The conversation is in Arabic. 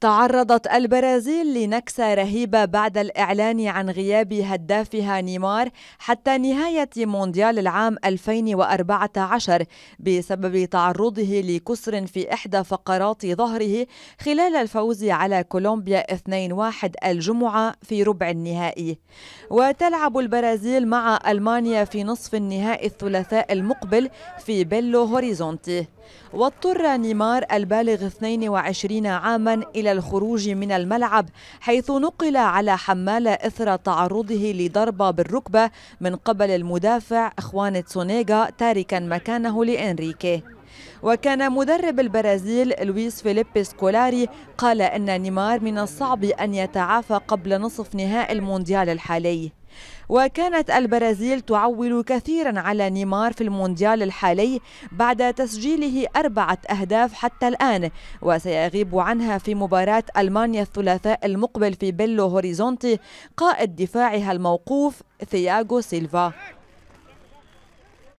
تعرضت البرازيل لنكسة رهيبة بعد الإعلان عن غياب هدافها نيمار حتى نهاية مونديال العام 2014 بسبب تعرضه لكسر في إحدى فقرات ظهره خلال الفوز على كولومبيا 2-1 الجمعة في ربع النهائي وتلعب البرازيل مع ألمانيا في نصف النهائي الثلاثاء المقبل في بيلو هوريزونتي واضطر نيمار البالغ 22 عاما إلى الخروج من الملعب حيث نقل على حمالة إثر تعرضه لضربة بالركبة من قبل المدافع إخوان تسونيغا تاركا مكانه لإنريكي وكان مدرب البرازيل لويس فيليب سكولاري قال أن نيمار من الصعب أن يتعافى قبل نصف نهائي المونديال الحالي وكانت البرازيل تعول كثيرا على نيمار في المونديال الحالي بعد تسجيله أربعة أهداف حتى الآن وسيغيب عنها في مباراة ألمانيا الثلاثاء المقبل في بيلو هوريزونتي قائد دفاعها الموقوف ثياغو سيلفا